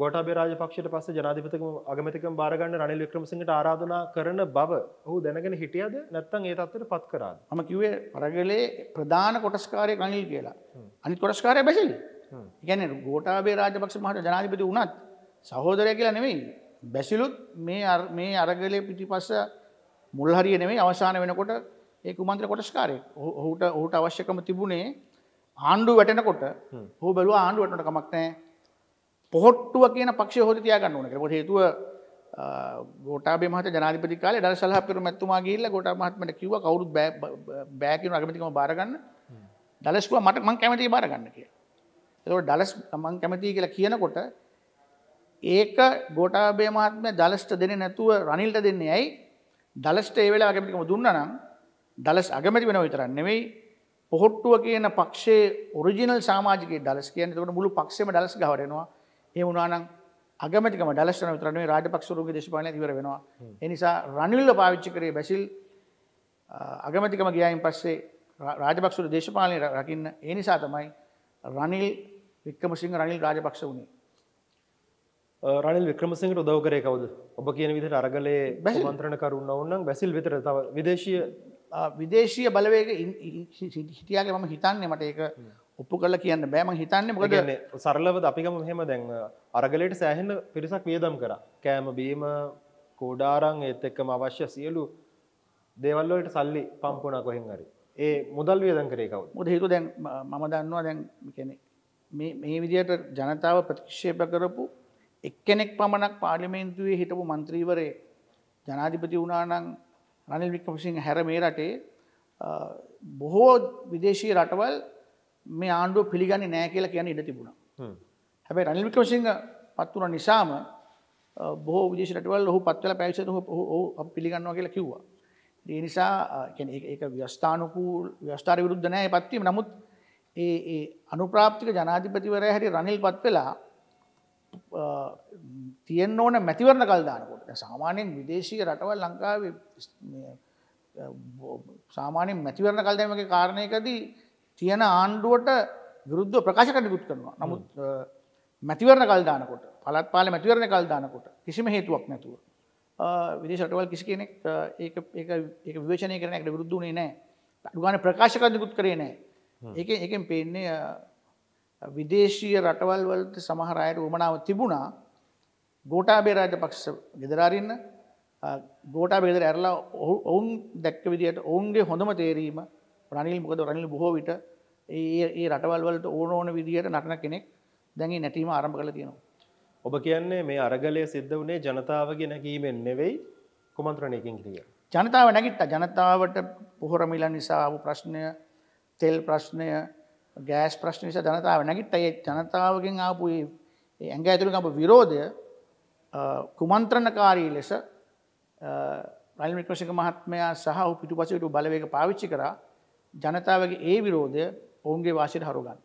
ගොටබේ රාජපක්ෂයට පස්සේ ජනාධිපතිකම අගමැතිකම බාරගන්න රනිල් වික්‍රමසිංහට ආරාධනා කරන බව ඔහු දැනගෙන හිටියද නැත්නම් ඒ තත්ත්වයට පත් කරාද? මම කිව්වේ පරගලේ ප්‍රධාන කොටස්කාරයෙක් රනිල් කියලා. අනිත් කොටස්කාරයා බැසිල්. ඒ කියන්නේ ගොටබේ රාජපක්ෂ මහතා ජනාධිපති වුණත් සහෝදරය කියලා නෙමෙයි. බැසිලුත් මේ මේ අරගලේ පිටිපස්ස මුල් හරිය නෙමෙයි අවසාන වෙනකොට ඒ කුමන්ත්‍ර කොටස්කාරයෙක්. ඔහුට ඔහුට අවශ්‍යකම තිබුණේ ආණ්ඩුව වැටෙනකොට ඔහු බැලුවා ආණ්ඩුව වැටෙනකොට කමක් නැහැ. පොහොට්ටුව කියන පක්ෂ හොරි තියාගන්න ඕන කියලා. හේතුව ගෝඨාභය මහතා ජනාධිපති කාලේ ඩර සලහ පෙරම ඇතුමා ගිහිල්ලා ගෝඨාභය මහත්මයට කිව්වා කවුරුත් බෑ බෑ කියන අගමැතිකම බාර ගන්න. ඩලස් කිව්වා මට මං කැමතියි බාර ගන්න කියලා. ඒතකොට ඩලස් මං කැමතියි කියලා කියනකොට ඒක ගෝටාබේ මහත්මය දලස්ට දෙන නැතුව රනිල්ට දෙන්නේ ඇයි දලස්ට ඒ වෙලා අගමතිකම දුන්න නම් දලස් අගමැති වෙන විතරන්න නෙවෙයි පොහොට්ටුව කියන පක්ෂේ ඔරිජිනල් සාමාජිකයේ දලස් කියන්නේ එතකොට මුළු පක්ෂේම දලස් ගහවරෙනවා ඒ වුණනම් අගමටිකම ඩලස්ටන විතරනේ රාජපක්ෂරුගේ දේශපාලනය ඉවර වෙනවා. ඒ නිසා රනිල්ව පාවිච්චි කරේ බැසිල් අගමැතිකම ගියායින් පස්සේ රාජපක්ෂුරු දේශපාලනය රකින්න. ඒ නිසා තමයි රනිල් වික්‍රමසිංහ රනිල් රාජපක්ෂ වුණේ. රනිල් වික්‍රමසිංහට උදව් කරේ කවුද? ඔබ කියන විදිහට අරගලේ මන්ත්‍රණ කරුණ වුණනම් බැසිල් විතර තව විදේශීය විදේශීය බලවේග හිටියාගේ මම හිතන්නේ මට ඒක ඔප්පු කල කියන්න බෑම හිතන්න මොකද සරලව අපිකම මෙහෙම දැන්ව අරගලට සෑහෙන පිරිසක් වියදම් කර කෑම බීම කෝඩාරං ඒත් එක්කම අවශ්‍ය සියලු දේවල්ලට සල්ලි පම්පුනා කොහෙන් හරි ඒ මුදල් වියදන් කරේ කවු මුද හිතු දැන් මම දන්නවා දැන් කැනෙ මේ විදියට ජනතාව ප්‍රතික්ෂේප කරපු එක්කෙනෙක් පමණක් පාලිමේන්තුවේ හිටපු මන්ත්‍රීවරේ ජනාධිපති වුණානං රනිල් වික්‍රමසිංහ හැර මේ රටේ බොහෝ විදේශී රටවල් මේ ආණ්ඩුව පිළිගන්නේ නෑ කියලා කියන ඉඩ තිබුණා. හැබැයි රනිල් වික්‍රමසිංහ පත් වුණ නිසාම බොහෝ විදේශ රටවල් ඔහු පත් වෙලා පැවිසෙත ඔහු පිළිගන්නවා කියලා කිව්වා. ඒ නිසා කියන්නේ ඒක ඒක ව්‍යවස්ථානුකූල ව්‍යවස්ථාර විරුද්ධ නෑ මේ පත්වීම. නමුත් ඒ ඒ අනුප්‍රාප්තික ජනාධිපතිවරයා හැටි රනිල් පත් වෙලා තියෙන්න ඕන මැතිවරණ කල් දානකොට සාමාන්‍යයෙන් විදේශීය රටවල් ලංකාවේ සාමාන්‍යයෙන් මැතිවරණ කල් දැමීමේ කාරණයකදී තියෙන ආණ්ඩුවට විරුද්ධ ප්‍රකාශ කටයුතු කරනවා. නමුත් මැතිවරණ කල් දානකොට පළත් පාල මැතිවරණ කල් දානකොට කිසිම හේතුවක් නැතුව. විදේශටවල් කිසි කෙනෙක් ඒ විවේශනය කරනකට විරුද්ධ වුණේ නෑ. අඩුගාන ප්‍රකාශ කටයුකුත් කරේ නෑ. ඒක එකෙන් පේන්නේ විදේශීය රටවල් වලට සමහර අයට උමනාව තිබුණා ගෝටාබේ රාජ පක්ෂ ගෙදරාරන්න ගෝටා බෙදර ඇරලා ඔවුන් දැක්ක විදිට ඔවුන්ගේ හොඳම තේරීම රනිල් මොකද රනිල් බොහෝ විට ඒ රටවල්වලට ඕන ඕන විදිහට නටන කෙනෙක් දැඟේ නැටීම ආරම්භ කළ තියෙනවා. ඔබ කියන්නේ මේ අරගලය සිද්ධ වනේ ජනතාවගේ නැගීමෙන් නෙවෙයි කුමන්ත්‍රණයකින් කිරිය. ජනතාව නැගිට ජනතාවට පොහොරමිල නිසා ආපු ප්‍රශ්නය තෙල් ප්‍රශ්නය ගෑස් ප්‍රශ්න නිසා ජනතාව නැගිට ඒ ජනතාවගෙන් ආපු ඇඟ ඇතුළින් අප විරෝධය කුමන්ත්‍රණකාරී ලෙස රනිල් වික්‍රමසිංහ මහත්මයා සහ ඔහු පිටුපසට බලවේග පාවිච්චි කරා ජනතාවගේ ඒ විරෝධය ඔවුන්ගේ වාසියට හරුගන්න.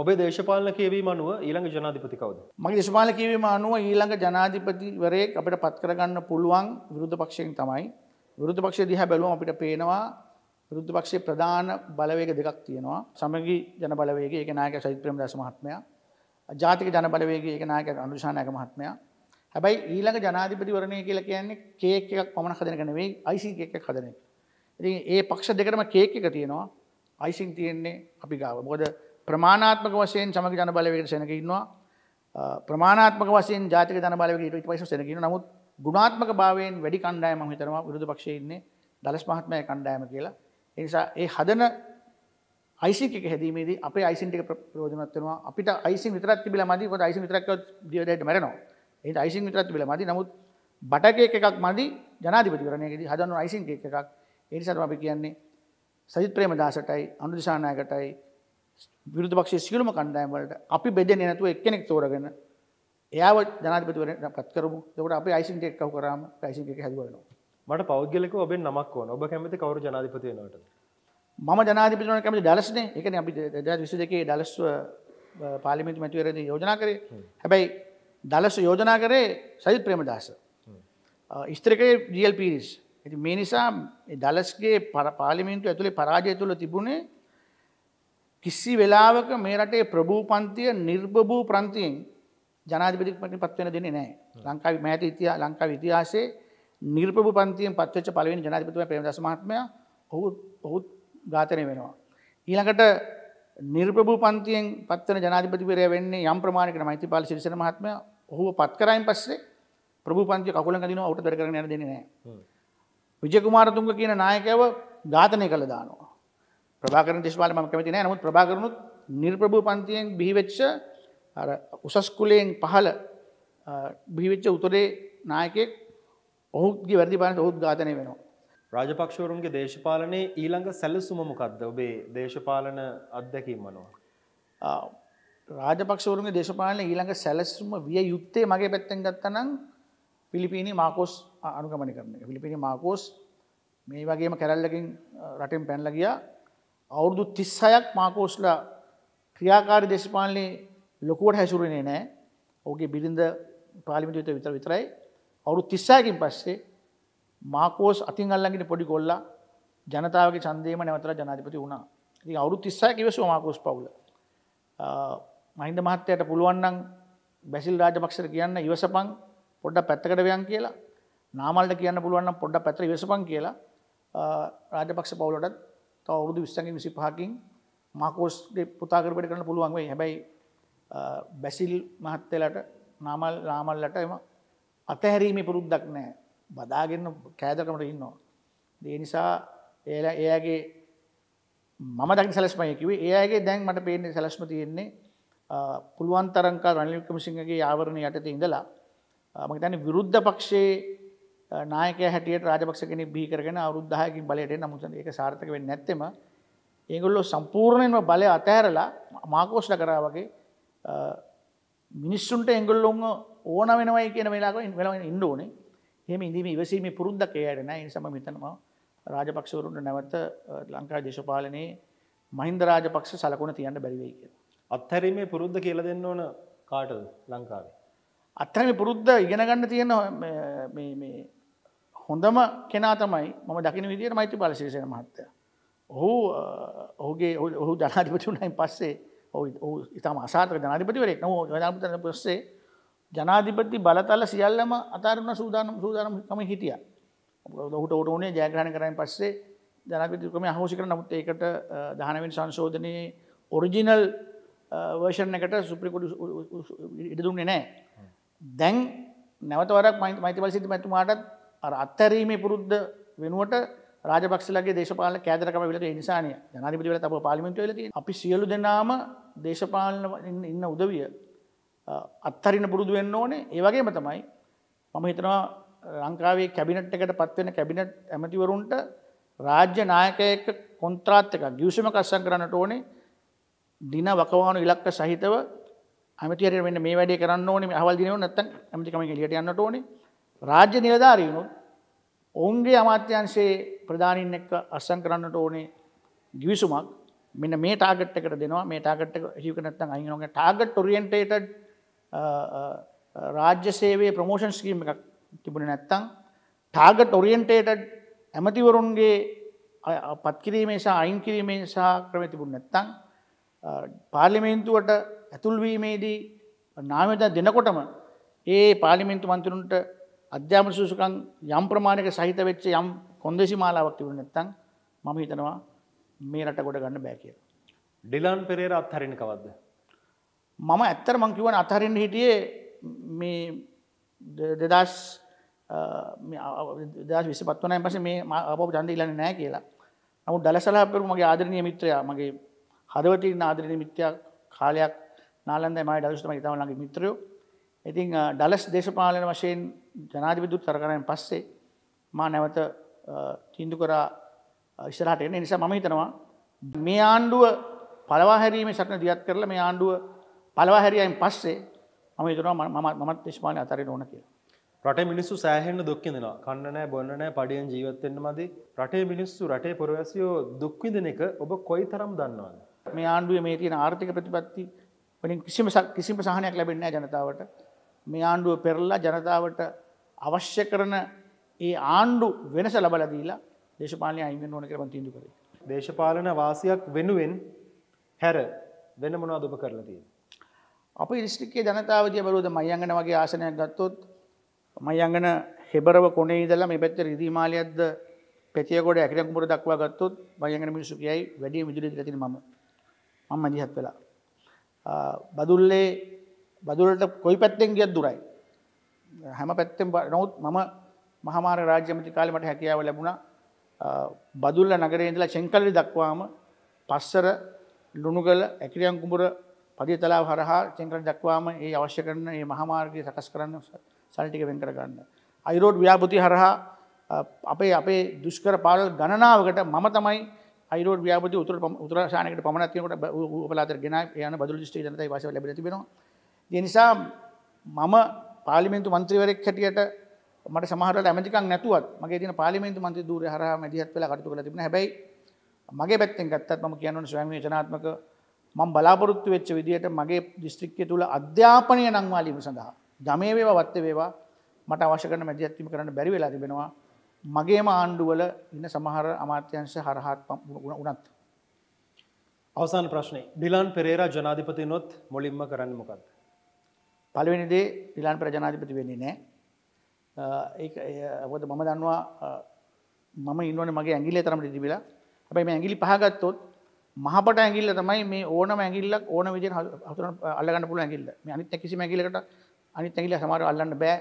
ඔබේ දේශපාලන කියවීම අනුව ඊළඟ ජනාධිපති කවුද? මගේ දේශපාලන කියවීම අනුව ඊළඟ ජනාධිපතිවරයෙක් අපිට පත් කරගන්න පුළුවන් විරුද්ධ පක්ෂයෙන් තමයි. විරුද්ධ පක්ෂය දිහා බැලුවම අපිට පේනවා විරුද්ධ පක්ෂයේ ප්‍රධාන බලවේග දෙකක් තියෙනවා. සමගි ජන බලවේගය, ඒකේ නායකයා සජිත් ප්‍රේමදාස මහත්මයා. ජාතික ජන බලවේගය, ඒකේ නායකයා අනුශා නායක මහත්මයා. හැබැයි ඊළඟ ජනාධිපතිවරණය කියලා කියන්නේ කේක් එකක් පමණක් හදන එක නෙවෙයි, IC කේක් එකක් හදන එක. ඉති ඒ පක්ෂ දෙකටම කේක එක තියෙනවා අයිසින් තියෙන්නේ අපි ගාව බොද ප්‍රමාණාත්මක වශයෙන් සමග ජන බලවකට සැනක ඉන්නවා ප්‍රමාණාත්මක වශයෙන් ජාතික ජන බලවකට ඉට පයිස සැනකිෙන නමුත් ගුණාත්මක භාවයෙන් වැඩි කණ්ඩායම හිතරම විරුධ පක්ෂයඉන්නේ දලස් මහත්මය කණ්ඩායම කියලා එනිසා ඒ හදන යිසික හැදීමේද අප යිසින්ටික ප්‍රෝධමත්වනවා අපිට යිසි විතරත් තිබිල මදි ො යිසි විතරක් දියට මරනවා ඒ යිසින් විතරත් බිල මදි නමුත් බටක එකක් මදි ජනාධිපතිරණයකද හදන්න යිසින් එකක් එනිසාට අපි කියන්නේ සජිත් ප්‍රේමදාසටයි අනුදිසානායකටයි විරුද්ධ පක්ෂයේ සියලුම කණ්ඩායම් වලට අපි බෙදෙන්නේ නැතුව එක්කෙනෙක් තෝරගෙන එයාව ජනාධිපතිවරයාට පත් කරමු. එතකොට අපි අයිසින්ට් එක එක්කව කරාම අයිසින්ට් එක හැදුවා වෙනවා. මට පෞද්ගලිකව ඔබෙන් නමක් ඕන. ඔබ කැමති කවුරු ජනාධිපති වෙනවටද? මම ජනාධිපති වෙනවට කැමති ඩලස්නේ. ඒ කියන්නේ අපි 2022 ඩලස් පාර්ලිමේන්තු මැතිවරණයේදී යෝජනා කරේ. හැබැයි ඩලස් යෝජනා කරේ සජිත් ප්‍රේමදාස. ඉස්තරකේ GL පීරිස් ඇති මේ නිසා ඩලස්ගේ පාලිමින්තු ඇතුළේ පරාජය තුළ තිබුණේ කිසි වෙලාවක මේ රටේ ප්‍රභූ පන්තිය නිර්භභූ ප්‍රන්තියෙන් ජනාධිපතිපට පත්වෙන දෙන්නේ නෑ ලංකාව මෑත ඉතියා ලංකා විතිහාසේ නිර්පභ පන්තියෙන් පත්වච්ච පලවෙනි ජනාධිපතුව ප්‍රේමදස මහත්මය ඔහු ඔහුත් ඝාතනය වෙනවා. ඊළඟට නිර්පභූ පන්තියෙන් පත්වන ජනාධිපතිවරය වෙන්නේ යම් ප්‍රමාණකට මෛතිපාල සිරිසන මහත්මය ඔහුව පත් කරයින් පස්සේ ප්‍රභූ පන්තිය කකුල දින ඔට දරගන දෙන්නේ නෑ. විජකුමාරතුන්ග කියන නායකව ඝාතනය කළ දානවා. ප්‍රාකර දේශවාල ම කැමති නෑ නමුත් ප්‍රාකරනුත් නිර්ප්‍රභූ පන්තියෙන් බිහිවෙච්ච උසස්කුලයෙන් පහල බිහිවෙච්ච උතුරේ නායකෙක් ඔහුගේ වැරදි පාලට ඔහුත් ඝාතනය වෙනවා. රාජපක්ෂවරුන්ගේ දේශපාලනයේ ඊළඟ සැලසුමමකක්ද ඔබේ දේශපාලන අත්දැකීම් වනවා. රාජපක්ෂවරුන්ගේ දේශපාලන ඊළඟ සැලසුම විය යුත්තේ මගේ පැත්තෙන් ගත්තනම් පිලිපීනි මාකෝස් අනුගමනි කරන පිලිපිනි මාකෝස් මේ වගේම කැරල්ලකින් ah, රටෙන් පැන්ල ගිය අවුරුදු තිස්සයක් මාකෝස්ලා ක්‍රියාකාරි දේශපාලනය ලොකුවට හැසුරනේ නෑ ඔගේ බිරිඳ පාලිමිටිත විතර විතරයි අවුරු තිස්සයකින් පස්සේ මාකෝස් අතින් අල්ලගෙන පොඩි ගොල්ලා ජනතාවගේ චන්දේම නැවතර ජනාධිපති වුණා ති අවුරු තිස්සය කිවසු මාකෝස් පවුල ah, මහින්ද මහත්තයට පුළුවන්නන් බැසිල් රාජපක්ෂර කියන්න ඉවසපං පොඩ්ඩ පැත්තකටවයන් කියලා නාමල්ට කියන්න පුළුවන් පොඩ්ඩ පැත්‍ර වෙසපන් කියලා රාජපක්ෂ පවුලට තව අවුරුදු විස්සගේ විසි පහකින් මාකෝස්ගේ පුතාකරපට කරන්න පුළුවන් වෙයි හැබැයි බැසිල් මහත්තලට නාමල් නාමල්ලට එම අතහැරීම පුරුද්දක් නෑ බදාගන්න කෑදකමට ඉන්නවා. දේ නිසා ඒ එයාගේ මම දක් සැලස්මයකිවේ ඒගේ දැන් මට පේන්නේ සැලස්ම තියෙන්නේ පුළුවන් තරංකා රනිල්කමසිංහගේ ආවරණ යටත ඉඳලා මතන විරුද්ධ පක්ෂයේ නායක හැටියට රාජපක්ෂ කෙනෙ බිහිකරගෙන අවරුද්ධහයකින් බලයට නමුස ඒක සාර්ථක වෙන්න නැත්තම ඒගොල්ලෝ සම්පූර්ණයෙන්ම බලය අතහැරලා මාකෝෂ්ට කරා වගේ මිනිස්සුන්ට එංගොල්ලොන් ඕන වෙනවයි කියන වෙලාක වෙලවෙන ඉන්න ඕනේ හෙම ඉඳීම ඉවසීම පුරුන්දක් එයටන නිසම මෙතනම රාජපක්ෂවරුන්ට නැවත ලංකා දේශපාලනයේ මහින්ද රාජපක්ෂ සලකුණ තියන්න බැරිවයි කිය. අත්හැරීමේ පුරුද්ධ කියල දෙන්න ඕන කාටල් ලංකාවේ. අත්හනි පුරුද්ධ ඉගෙන ගන්න තියෙන හොඳම කෙනා තමයි මම දකින විදියට මෛත්‍රී බලශීලසේන මහත්තය. ඔහු ඔහුගේ ඔහු ජනාධිපති වුණයින් පස්සේ ඔහු ඉතාම අසාතක ජනාධිපතිවරයෙක් නෝ ජනාධිපතිවරයෙක් පස්සේ ජනාධිපති බලතල සියල්ලම අතාරන සූදානම් සූදානම්කම හිටියා. ඔහුට ඔහුට උනේ ජයග්‍රහණය කරායින් පස්සේ ජනාධිපති ක්‍රමය අහෝසි කරන නමුත් ඒකට 19 වෙනි සංශෝධනයේ ඔරිජිනල් වර්ෂන් එකට සුප්‍රීම කෝට් ඉඩ දුන්නේ නැහැ. දැන් නැවතවරක් මයිතිවල සිට මැතුමාටත් අර අත්තැරීමේ පුරුද්ධ වෙනුවට රාජපක්ෂලගේ දේශපාල කෑදරකම වෙලට නිසානය ජනාධිපතිවල අප පාලිමිට වෙලති අපි සියලු දෙනාම දේශපාලන ඉන්න උදවිය අත්තරින පුරුදු වෙන්න ඕනේ ඒවගේම තමයි මම හිතනවා ලංකාවේ කැබිනට් එකට පත්වෙන කැබිනට් ඇමතිවරුන්ට රාජ්‍ය නායකයක කොන්ත්‍රාත්තක ගියෂම කස්සන් කරන්නට ඕනේ දින වකවානු ඉලක්ක සහිතව ඇමතිවරයට මෙන්න මේ වැඩේ කරන්න ඕනේ අහවල් දිනව නැත්නම් ඇමතිකමෙන් එළියට යන්නට ඕනේ රාජ්‍ය නිලධාරීන්ුත් ඔවුන්ගේ අමාත්‍යංශයේ ප්‍රධානීන් එක්ක අස්සම් කරන්නට ඕනේ ගිවිසුමක් මෙන්න මේ ටාගට් එකට දෙනවා මේ ටාගට් එක හිවක නැත්නම් අයින් වෙනවා ටාගට් ඔරියන්ටේටඩ් රාජ්‍ය සේවයේ ප්‍රොමෝෂන් ස්කීම් එකක් තිබුණේ නැත්නම් ටාගට් ඔරියන්ටේටඩ් ඇමතිවරුන්ගේ පත්කිරීමේ සහ අයින් කිරීමේ සහ ක්‍රම තිබුණේ නැත්නම් පාර්ලිමේන්තුවට ඇතුල්වීමේදී නාමතා දෙනකොටම ඒ පාලිමින්තු මන්තරුන්ට අධ්‍යාපන සුසුකන් යම් ප්‍රමාණක සහිත වෙච්ච යම් කොන්දෙසි මාලාවක් තිබුණ නැත්තම් මම හිතනවා මේ රට ගොඩ ගන්න බෑ කියලා. ඩිලන් පෙරේර අත්හරින කවද්ද? මම ඇත්තට මං කියවන අත්හරින්න හිටියේ මේ දෙදස් දස් විස පත්වනය පස මේ අප ජන්ඩ ඉලන්න නෑ කියලා. නමුත් දලසලාපරු මගේ ආදරනය මිත්‍රයා මගේ හදවතින් ආදරණ මිත්‍යයක් කාලයක් නාලන්ද මයි ඩලස්ටම තම ළඟ මිත්‍රයෝ ඉතිං ඩලස් දේශපාලන වශයෙන් ජනාධිපිදුත් තරකරයෙන් පස්සේ මා නැවත තිින්දු කරා ඉස්සරහට එන්න නිසා මම හිතනවා මේ ආණ්ඩුව පලවාහැරීම සටන දියත් කරලා මේ ආණ්ඩුව පලවාහැරයයින් පස්සේ මම හිතනවා මමත් දේශපාලය අතරයට ඕන කියලා රට මිනිස්සු සෑහෙන්න්න දුක්කිඳෙනවා කන්නනෑ බොන්නනෑ පඩියෙන් ජීවත්වෙන්න මදි රටේ මිනිස්සු රටේ පුරවැසියෝ දුක්විදන එක ඔබ කොයි තරම් දන්නවාද මේ ආණ්ඩුව මේ තියෙන ආර්ථික ප්‍රතිපත්ති වලින් කිසිම කිසිම සහනයක් ලැබෙන්නේ නැහැ ජනතාවට. මේ ආණ්ඩුව පෙරලා ජනතාවට අවශ්‍ය කරන ඒ ආණ්ඩු වෙනස ලබලා දීලා දේශපාලනය අයින් වෙන්න ඕන කියලා මම තීන්දුව කරේ. දේශපාලන වාසියක් වෙනුවෙන් හැර වෙන මොනවද ඔබ කරලා තියෙන්නේ? අපේ දිස්ත්‍රික්කයේ ජනතාව දිහා බලුවද මයංගන වගේ ආසනයක් ගත්තොත් මයංගන හෙබරව කොනේ ඉඳලා මේ පැත්තේ රිදීමාලියක්ද පැතියගොඩ ඇකිරකුඹුර දක්වා ගත්තොත් මයංගන මිනිස්සු කියයි වැඩි විදුලි දිලා තියෙන මම මම මදිහත් වෙලා බදුල්ලේ බදුලට කොයි පැත්තෙන් ගියත් දුරයි. හැම පැත්තෙන් නොවත් මම මහමාර රාජ්‍යමති කාලමට හැකියාව ලැබුණ බදුල්ල නගරේදලා චෙංකලරි දක්වාම පස්සර ලුණුගල ඇකිරියන් කුඹුර පදිතලා හරහා චෙංකලරි දක්වාම ඒ අවශ්‍ය කරන මේ මහමාර්ගය සකස් කරන්න සල්ටික වෙන් කරගන්න. අයිරෝඩ් ව්‍යාපෘති හරහා අපේ අපේ දුෂ්කර පාරල් ගණනාවකට මම තමයි අයිරෝඩ් ව්‍යාපති උතුර උතුරශානකට පමණත්වකට උපලාතර ගෙන යන බදුල ෂ්ටේ ජනතයි වශ ලැබ තිබෙනවා. දෙනිසා මම පාලිමෙන්තු මන්ත්‍රවරෙක් හැටියට මට සමහරට ඇමතිකක් නැතුවත් මගේ තින පාලිමෙන්තු මන්ත්‍ර දූර හර මැදිහත් වෙලා කටතු කළ තිබෙන හැබයි මගේ පැත්තෙන් ගත්තත් ම කියන්නු ස්වයම ජනාත්මක මං බලාපොරොත්තු වෙච්ච විදිහට මගේ දිස්ත්‍රික්කය තුළ අධ්‍යාපනය නංවාලීම සඳහා ගමේ වේවා වත්ත වේවා මට අවශ්‍ය කරන මැදිහත්වීම කරන්න බැරි වෙලා තිබෙනවා මගේම ආණ්ඩුවල ඉන්න සමහර අමාත්‍යංශ හරහාත් උනත්. අවසාන ප්‍රශ්නය ඩිලාන් පෙරේරා ජනාධිපතිනොත් මොලින්ම කරන්න මොකක්ද. පලවෙනිදේ ඩිලාන් පෙර ජනාධිපති වෙන්නේ නෑ. ඒ ඔද මම දන්නවා මම ඉන්නවන මගේ ඇගිල්ල තරමට තිබිලා හැබයි මේ ඇගිලි පහගත්තොත් මහපට ඇගිල්ල තමයි මේ ඕන ඇගිල්ලක් ඕන විදි හතුර අල්ලගන්න පුල ඇගිල්ල මේ අනිත් කිසි ඇගිලකට අනිත් ඇගිල සමර අල්ලන්න බෑ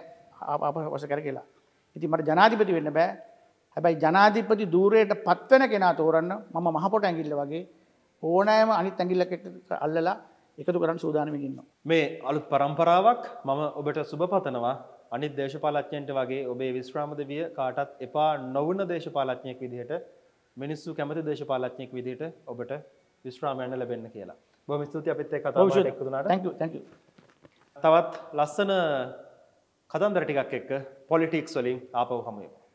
ආපස කර කියලා ඉති මට ජනාධිපති වෙන්න බෑ හැබැයි ජනාධිපති දූරයට පත්වන කෙනා තෝරන්න මම මහපොට ඇගිල්ල වගේ ඕනෑම අනි තැගිල්ලක අල්ලලා එකතු කරන්න සූදානමකින්න. මේ අලුත් පරම්පරාවක් මම ඔබට සුභ පතනවා අනිත් දේශපාලච්ඥන්ට වගේ ඔබේ විශ්‍රාමද විය කාටත් එපා නොවන දේශපාලච්ඥයෙක් විදිහට මිනිස්සු කැමති දේශපාලච්ඥයෙක් විදිට ඔබට විශ්‍රාමයන්න ලැබෙන්න කියලා බොම ස්තුති අපිත්තේ කතාවට තවත් ලස්සන කතන්දර ටිකක් එක්ක पॉलिटिक्स वाली आप हमें